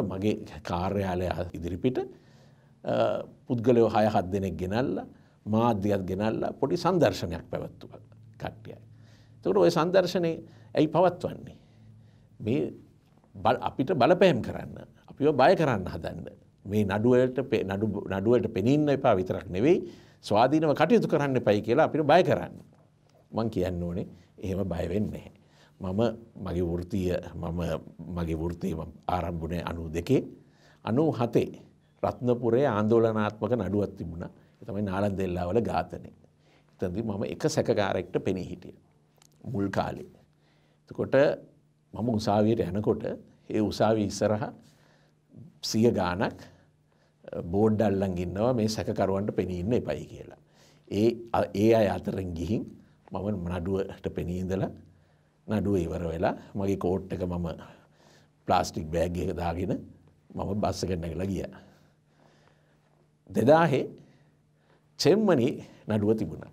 මගේ කාර්යාලය ඉදිරිපිට පුද්ගලයෝ හය හත් දෙනෙක් ගෙනල්ල මාධ්‍යත් ගෙනල්ලා පොඩි සංදර්ශනයක් පැවැත්තු කට්ටියයි. තකට ඔය සංදර්ශනය ඇයි පවත්වන්නේ. මේ අපිට බලපෑම් කරන්න. අපි බය කරන්න හදන්න. මේ නඩුවලට නඩුවට පෙනන්න එපා විතරක් නෙවෙයි ස්වාධීනව කටයුතු කරන්න පයි කියලා අපිට බය කරන්න. මං කියන්න ඕනේ එහෙම බයවෙන්නේ. මම මගේ වෘතිය මම මගේ වෘතිය ආරම්භුණය අනු දෙකේ අනු හතේ රත්නපුරේ ආන්දෝලනාත්මක නඩුවත් තිබුණ තමයි නාලන් දෙල්ලාවල ඝාතනය. එතදි මම එක සැකකාරෙක්ට පෙනී හිටිය. මුල් කාලේ. එතකොට මම උසාවියට යනකොට ඒ උසාවී ඉස්සරහ සිය ගානක් බෝඩ් අල්ලන් ඉන්නවා මේ සැකකරුවන්ට පෙනී ඉන්න එපයි කියලා. ඒ ඒ අය අතරින් ගිහින් මම නඩුවට පෙනී ඉඳලා නඩුව ඉවර වෙලා මගේ කෝට් එක මම ප්ලාස්ටික් බෑග් එක දාගෙන මම බස්ස කරනගලා ගිය. දෙදාහේ චෙම්මනි නඩුව තිබුණ.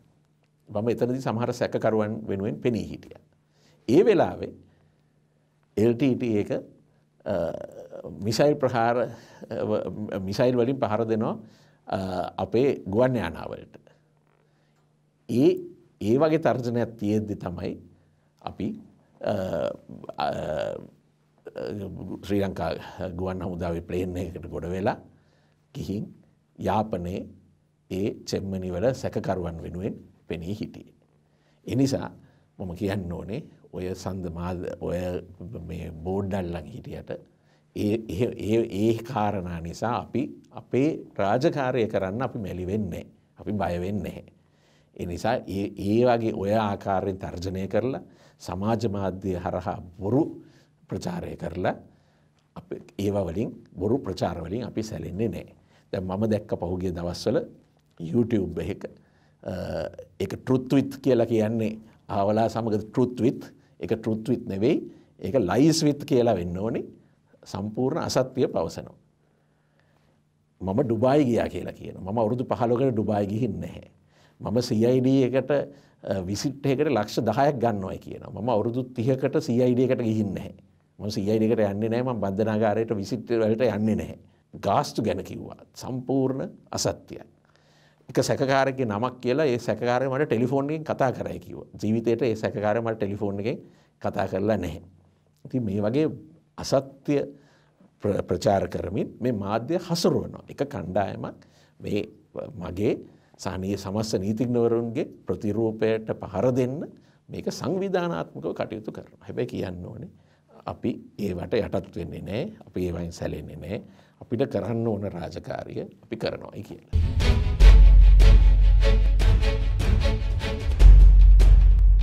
මම එතනදි සමහර සැකකරුවන් වෙනුවෙන් පෙනී හිටිය. ඒ වෙලාවේ එල්ටට එක මිසයිල් ප්‍රහාර මිසයිල් වලින් පහර දෙනවා අපේ ගුවන් යානාවලට. ඒ ඒ වගේ තර්ජනයක් තියෙද්දි තමයි අපි ශ්‍රී ලංකා ගුවන් හමුදාවේ ප්ලේන් එකට ගොඩ වෙලා ගිහින් යාපනයේ ඒ චෙම්මනිවල සැකකරුවන් වෙනුවෙන් පෙනී හිටියේ. එනිසා මම කියන්න ඕනේ ඔය සඳ මාද ඔය බෝඩ්ඩල්ලන් හිටියට ඒ කාරණා නිසා අපි අපේ රාජකාරය කරන්න අපි මැලි වෙන්නේ අපි බයවෙන්නේ නැහැ. එනිසා ඒ වගේ ඔය ආකාරයෙන් තර්ජනය කරලා සමාජ මාධ්‍ය හරහා බොරු ප්‍රචාරය කරලා ඒවා වලින් බොරු ප්‍රචාරවලින් අපි සැලෙන්නේ නෑ. දැ මම දැක්ක පහුගේ දවස්වල YouTube එක එක ටෘත්විත් කියලා කියන්නේ ආවලා සමග ටෘත්විත් එක ටෘත්විත් නෙවෙයි ඒක ලයිස්විත් කියලා වෙන්න ඕනේ සම්පූර්ණ අසත්‍යය පවසනවා. මම ඩුබායි ගියා කියලා කියන මම වරුදු පහලොකට ඩුබායි ගිහින් නැහැ. මම CID එකට විසිට්හකට ලක්ෂ දහයක් ගන්නවයි කියන ම අවුරුදු තිහකට CID එකට ගිහින් නැහැ ම CID එකට යන්නේ නෑම බන්ධනාගාරයට විසිට් වලට යන්නේ නැහැ ගාස්තු ගැන කිව්වා සම්පූර්ණ අසත්‍යයි එක සැකාරගේ නමක් කියලා ඒ සැකාරය මට ටෙලිෆෝන්ගෙන් කතා කරයි කිව ජීවිතයට ඒ සැකාරය මට ටෙලිෆෝන්ගෙන් කතා කරලා නැහැ. ඉති මේ වගේ අසත්‍ය ප්‍රචාර කරමින් මේ මාධ්‍ය හසුරුවනවා එක කණ්ඩායමක් මේ මගේ සානයේ සමස්ස නීතිඥවරුන්ගේ ප්‍රතිරූපයට පහර දෙන්න මේක සංවිධානාත්මකව කටයුතු කරනවා. හැබැයි කියන්න ඕනේ අපි ඒවට යටත් වෙන්නේ නැහැ. අපි ඒවයින් සැලෙන්නේ නැහැ. අපිට කරන්න ඕන රාජකාරිය අපි කරනවායි කියලා.